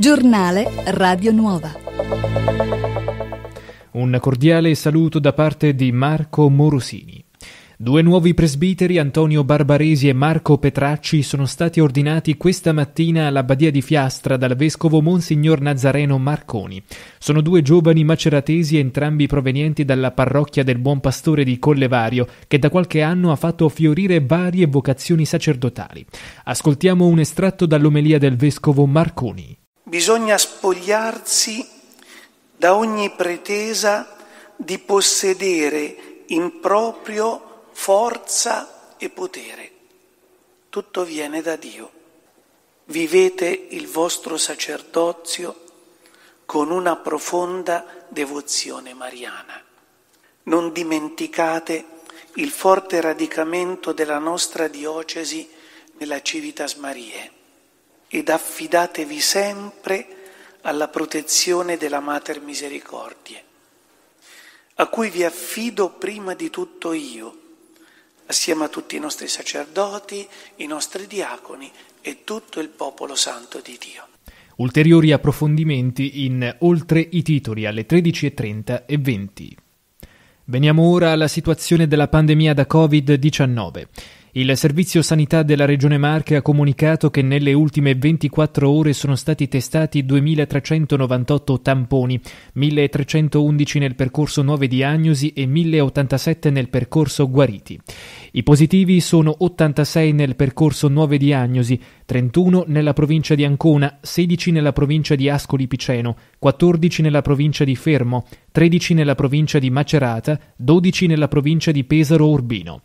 Giornale Radio Nuova. Un cordiale saluto da parte di Marco Morosini. Due nuovi presbiteri, Antonio Barbaresi e Marco Petracci, sono stati ordinati questa mattina all'Abbadia di Fiastra dal vescovo Monsignor Nazareno Marconi. Sono due giovani maceratesi, entrambi provenienti dalla parrocchia del Buon Pastore di Collevario, che da qualche anno ha fatto fiorire varie vocazioni sacerdotali. Ascoltiamo un estratto dall'omelia del vescovo Marconi. Bisogna spogliarsi da ogni pretesa di possedere in proprio forza e potere. Tutto viene da Dio. Vivete il vostro sacerdozio con una profonda devozione mariana. Non dimenticate il forte radicamento della nostra diocesi nella Civitas Marie ed affidatevi sempre alla protezione della Mater Misericordie, a cui vi affido prima di tutto io, assieme a tutti i nostri sacerdoti, i nostri diaconi e tutto il popolo santo di Dio. Ulteriori approfondimenti in Oltre i titoli alle 13.30 e 20. Veniamo ora alla situazione della pandemia da Covid-19. Il Servizio Sanità della Regione Marche ha comunicato che nelle ultime 24 ore sono stati testati 2.398 tamponi, 1.311 nel percorso nuove diagnosi e 1.087 nel percorso guariti. I positivi sono 86 nel percorso nuove diagnosi, 31 nella provincia di Ancona, 16 nella provincia di Ascoli Piceno, 14 nella provincia di Fermo, 13 nella provincia di Macerata, 12 nella provincia di Pesaro Urbino.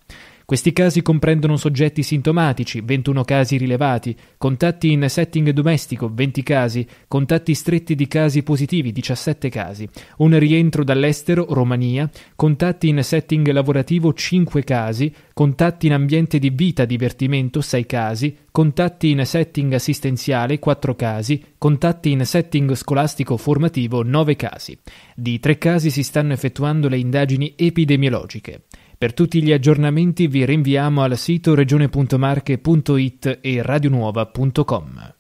Questi casi comprendono soggetti sintomatici, 21 casi rilevati, contatti in setting domestico, 20 casi, contatti stretti di casi positivi, 17 casi, un rientro dall'estero, Romania, contatti in setting lavorativo, 5 casi, contatti in ambiente di vita, divertimento, 6 casi, contatti in setting assistenziale 4 casi, contatti in setting scolastico formativo 9 casi. Di 3 casi si stanno effettuando le indagini epidemiologiche. Per tutti gli aggiornamenti vi rinviamo al sito regione.marche.it e radionuova.com.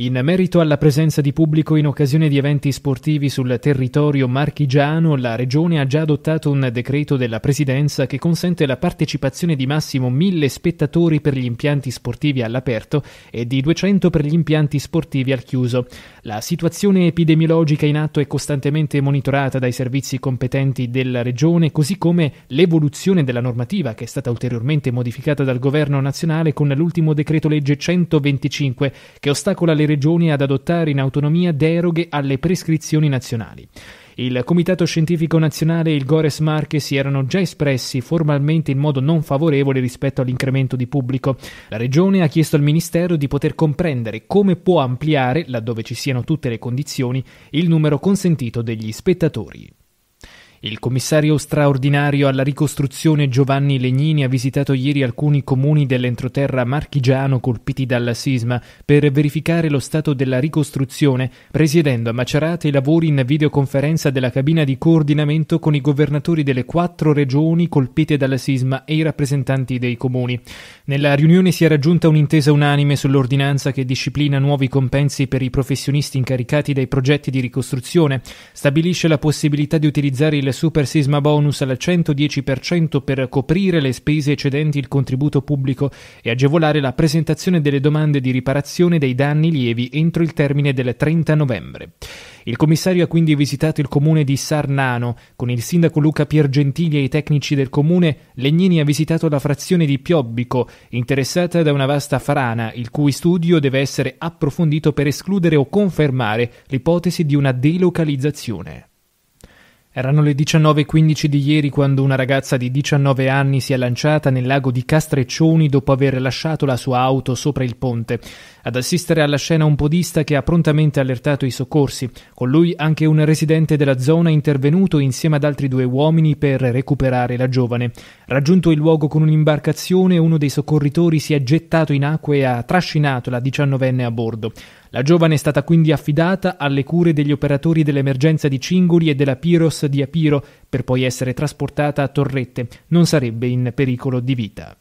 In merito alla presenza di pubblico in occasione di eventi sportivi sul territorio marchigiano, la Regione ha già adottato un decreto della Presidenza che consente la partecipazione di massimo 1000 spettatori per gli impianti sportivi all'aperto e di 200 per gli impianti sportivi al chiuso. La situazione epidemiologica in atto è costantemente monitorata dai servizi competenti della Regione, così come l'evoluzione della normativa che è stata ulteriormente modificata dal Governo nazionale con l'ultimo decreto legge 125 che ostacola le regioni ad adottare in autonomia deroghe alle prescrizioni nazionali. Il Comitato Scientifico Nazionale e il Gores Marche si erano già espressi formalmente in modo non favorevole rispetto all'incremento di pubblico. La Regione ha chiesto al Ministero di poter comprendere come può ampliare, laddove ci siano tutte le condizioni, il numero consentito degli spettatori. Il commissario straordinario alla ricostruzione Giovanni Legnini ha visitato ieri alcuni comuni dell'entroterra marchigiano colpiti dalla sisma per verificare lo stato della ricostruzione, presiedendo a Macerata i lavori in videoconferenza della cabina di coordinamento con i governatori delle quattro regioni colpite dalla sisma e i rappresentanti dei comuni. Nella riunione si è raggiunta un'intesa unanime sull'ordinanza che disciplina nuovi compensi per i professionisti incaricati dai progetti di ricostruzione, stabilisce la possibilità di utilizzare il il super sisma bonus al 110% per coprire le spese eccedenti il contributo pubblico e agevolare la presentazione delle domande di riparazione dei danni lievi entro il termine del 30 novembre. Il commissario ha quindi visitato il comune di Sarnano. Con il sindaco Luca Piergentili e i tecnici del comune, Legnini ha visitato la frazione di Piobbico, interessata da una vasta frana, il cui studio deve essere approfondito per escludere o confermare l'ipotesi di una delocalizzazione. Erano le 19.15 di ieri quando una ragazza di 19 anni si è lanciata nel lago di Castreccioni dopo aver lasciato la sua auto sopra il ponte. Ad assistere alla scena un podista che ha prontamente allertato i soccorsi. Con lui anche un residente della zona intervenuto insieme ad altri due uomini per recuperare la giovane. Raggiunto il luogo con un'imbarcazione, uno dei soccorritori si è gettato in acqua e ha trascinato la 19enne a bordo. La giovane è stata quindi affidata alle cure degli operatori dell'emergenza di Cingoli e della Piros di Apiro per poi essere trasportata a Torrette, non sarebbe in pericolo di vita.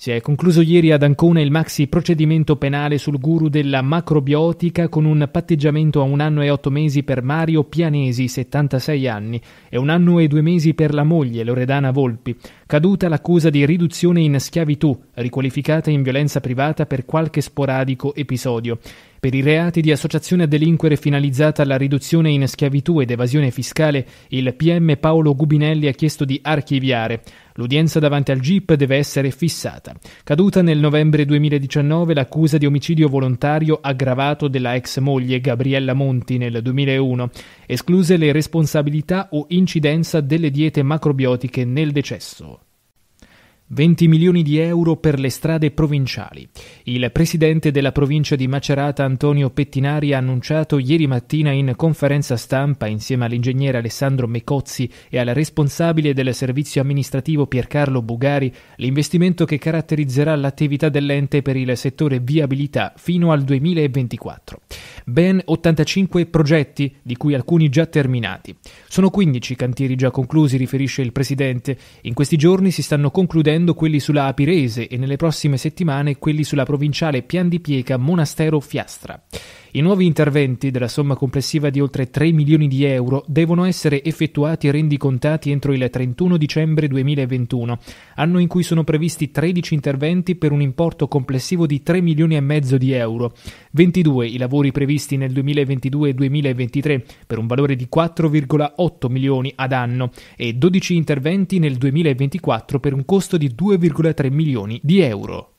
Si è concluso ieri ad Ancona il maxi procedimento penale sul guru della macrobiotica con un patteggiamento a un anno e otto mesi per Mario Pianesi, 76 anni, e un anno e due mesi per la moglie Loredana Volpi, caduta l'accusa di riduzione in schiavitù, riqualificata in violenza privata per qualche sporadico episodio. Per i reati di associazione a delinquere finalizzata alla riduzione in schiavitù ed evasione fiscale, il PM Paolo Gubinelli ha chiesto di archiviare. L'udienza davanti al GIP deve essere fissata. Caduta nel novembre 2019 l'accusa di omicidio volontario aggravato della ex moglie Gabriella Monti nel 2001, escluse le responsabilità o incidenza delle diete macrobiotiche nel decesso. 20 milioni di euro per le strade provinciali. Il presidente della provincia di Macerata Antonio Pettinari ha annunciato ieri mattina in conferenza stampa insieme all'ingegnere Alessandro Mecozzi e al responsabile del servizio amministrativo Piercarlo Bugari l'investimento che caratterizzerà l'attività dell'ente per il settore viabilità fino al 2024. Ben 85 progetti, di cui alcuni già terminati. Sono 15 cantieri già conclusi, riferisce il presidente. In questi giorni si stanno concludendo seguendo quelli sulla Apirese e nelle prossime settimane quelli sulla provinciale Pian di Pieca Monastero Fiastra. I nuovi interventi, della somma complessiva di oltre 3 milioni di euro, devono essere effettuati e rendicontati entro il 31 dicembre 2021, anno in cui sono previsti 13 interventi per un importo complessivo di 3 milioni e mezzo di euro, 22 i lavori previsti nel 2022 e 2023 per un valore di 4,8 milioni ad anno e 12 interventi nel 2024 per un costo di 2,3 milioni di euro.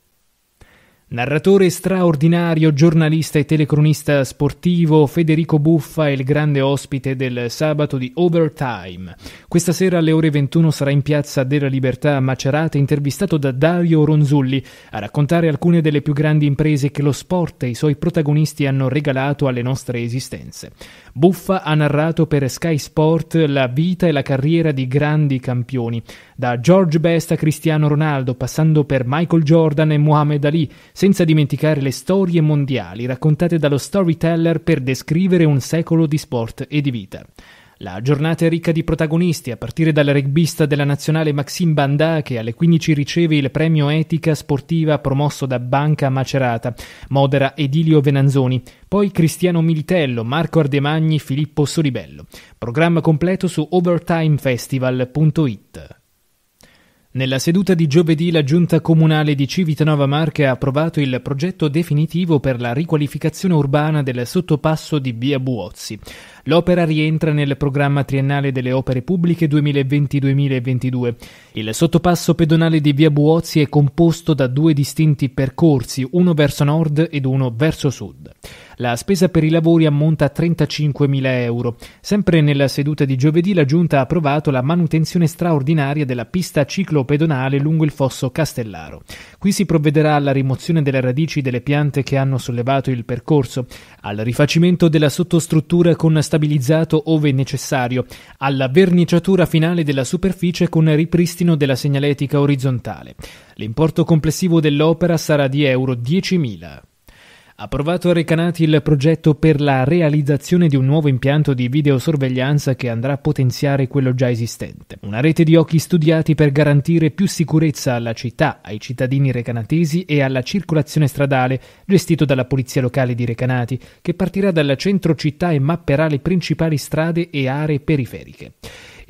Narratore straordinario, giornalista e telecronista sportivo, Federico Buffa è il grande ospite del sabato di Overtime. Questa sera alle ore 21 sarà in Piazza della Libertà a Macerata intervistato da Dario Ronzulli a raccontare alcune delle più grandi imprese che lo sport e i suoi protagonisti hanno regalato alle nostre esistenze. Buffa ha narrato per Sky Sport la vita e la carriera di grandi campioni, da George Best a Cristiano Ronaldo, passando per Michael Jordan e Muhammad Ali, senza dimenticare le storie mondiali raccontate dallo storyteller per descrivere un secolo di sport e di vita. La giornata è ricca di protagonisti, a partire dal rugbista della nazionale Maxime Bandà che alle 15 riceve il premio Etica Sportiva promosso da Banca Macerata, modera Edilio Venanzoni, poi Cristiano Militello, Marco Ardemagni, Filippo Solibello. Programma completo su overtimefestival.it. Nella seduta di giovedì la Giunta Comunale di Civitanova Marche ha approvato il progetto definitivo per la riqualificazione urbana del sottopasso di Via Buozzi. L'opera rientra nel programma triennale delle opere pubbliche 2020-2022. Il sottopasso pedonale di Via Buozzi è composto da due distinti percorsi, uno verso nord ed uno verso sud. La spesa per i lavori ammonta a 35.000 euro. Sempre nella seduta di giovedì la Giunta ha approvato la manutenzione straordinaria della pista ciclopedonale lungo il fosso Castellaro. Qui si provvederà alla rimozione delle radici delle piante che hanno sollevato il percorso, al rifacimento della sottostruttura con stabilizzato ove necessario, alla verniciatura finale della superficie con ripristino della segnaletica orizzontale. L'importo complessivo dell'opera sarà di euro 10.000. Approvato a Recanati il progetto per la realizzazione di un nuovo impianto di videosorveglianza che andrà a potenziare quello già esistente. Una rete di occhi studiati per garantire più sicurezza alla città, ai cittadini recanatesi e alla circolazione stradale, gestito dalla Polizia Locale di Recanati, che partirà dal centro città e mapperà le principali strade e aree periferiche.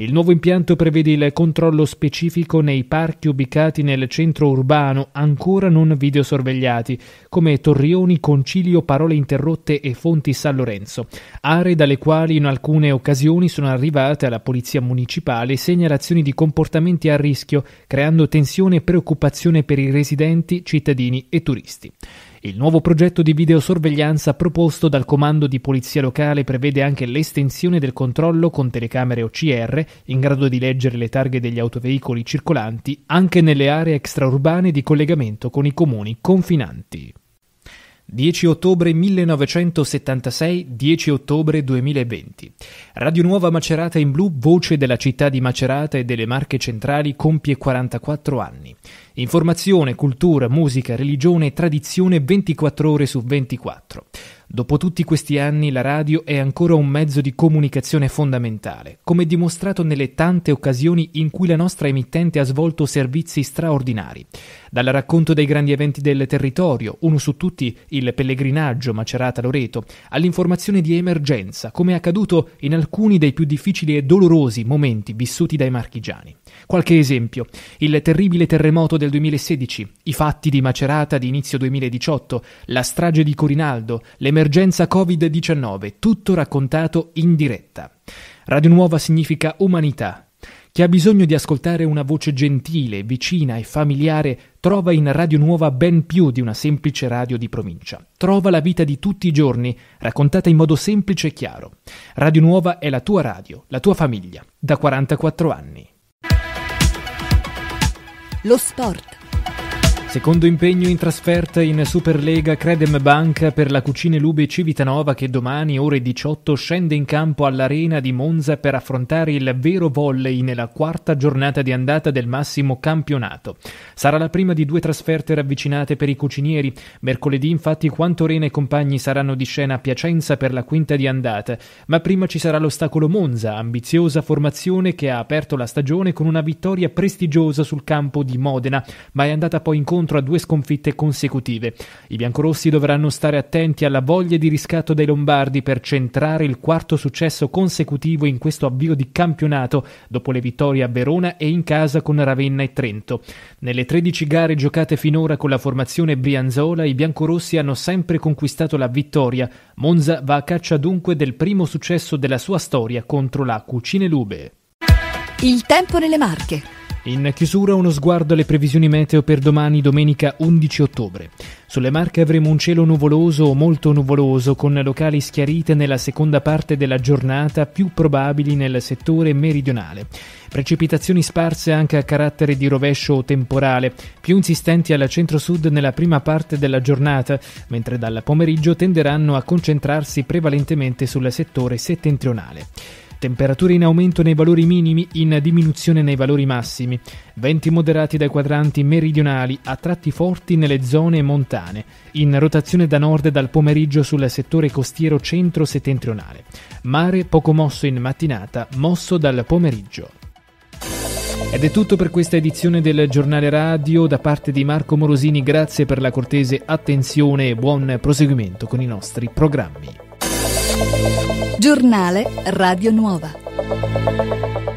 Il nuovo impianto prevede il controllo specifico nei parchi ubicati nel centro urbano ancora non videosorvegliati, come Torrioni, Concilio, Parole Interrotte e Fonti San Lorenzo, aree dalle quali in alcune occasioni sono arrivate alla Polizia Municipale segnalazioni di comportamenti a rischio, creando tensione e preoccupazione per i residenti, cittadini e turisti. Il nuovo progetto di videosorveglianza proposto dal comando di polizia locale prevede anche l'estensione del controllo con telecamere OCR in grado di leggere le targhe degli autoveicoli circolanti anche nelle aree extraurbane di collegamento con i comuni confinanti. 10 ottobre 1976, 10 ottobre 2020. Radio Nuova Macerata in Blu, voce della città di Macerata e delle Marche Centrali, compie 44 anni. Informazione, cultura, musica, religione e tradizione 24 ore su 24. Dopo tutti questi anni la radio è ancora un mezzo di comunicazione fondamentale, come dimostrato nelle tante occasioni in cui la nostra emittente ha svolto servizi straordinari, dal racconto dei grandi eventi del territorio, uno su tutti il pellegrinaggio Macerata-Loreto, all'informazione di emergenza, come è accaduto in alcuni dei più difficili e dolorosi momenti vissuti dai marchigiani. Qualche esempio, il terribile terremoto del del 2016, i fatti di Macerata di inizio 2018, la strage di Corinaldo, l'emergenza Covid-19, tutto raccontato in diretta. Radio Nuova significa umanità. Chi ha bisogno di ascoltare una voce gentile, vicina e familiare trova in Radio Nuova ben più di una semplice radio di provincia. Trova la vita di tutti i giorni, raccontata in modo semplice e chiaro. Radio Nuova è la tua radio, la tua famiglia, da 44 anni lo sport. Secondo impegno in trasferta in Superlega Credem Banca per la Cucine Lube Civitanova che domani ore 18 scende in campo all'Arena di Monza per affrontare il vero volley nella quarta giornata di andata del massimo campionato. Sarà la prima di due trasferte ravvicinate per i cucinieri. Mercoledì infatti quanto Quantorena e compagni saranno di scena a Piacenza per la quinta di andata, ma prima ci sarà l'ostacolo Monza, ambiziosa formazione che ha aperto la stagione con una vittoria prestigiosa sul campo di Modena, ma è andata poi incontro scontro a due sconfitte consecutive. I biancorossi dovranno stare attenti alla voglia di riscatto dei Lombardi per centrare il quarto successo consecutivo in questo avvio di campionato dopo le vittorie a Verona e in casa con Ravenna e Trento. Nelle 13 gare giocate finora con la formazione Brianzola, i biancorossi hanno sempre conquistato la vittoria. Monza va a caccia dunque del primo successo della sua storia contro la Cucine Lube. Il tempo nelle Marche. In chiusura uno sguardo alle previsioni meteo per domani domenica 11 ottobre. Sulle Marche avremo un cielo nuvoloso o molto nuvoloso con locali schiarite nella seconda parte della giornata più probabili nel settore meridionale. Precipitazioni sparse anche a carattere di rovescio o temporale, più insistenti al centro-sud nella prima parte della giornata, mentre dal pomeriggio tenderanno a concentrarsi prevalentemente sul settore settentrionale temperature in aumento nei valori minimi, in diminuzione nei valori massimi, venti moderati dai quadranti meridionali a tratti forti nelle zone montane, in rotazione da nord dal pomeriggio sul settore costiero centro-settentrionale, mare poco mosso in mattinata, mosso dal pomeriggio. Ed è tutto per questa edizione del giornale radio da parte di Marco Morosini, grazie per la cortese attenzione e buon proseguimento con i nostri programmi. Giornale Radio Nuova.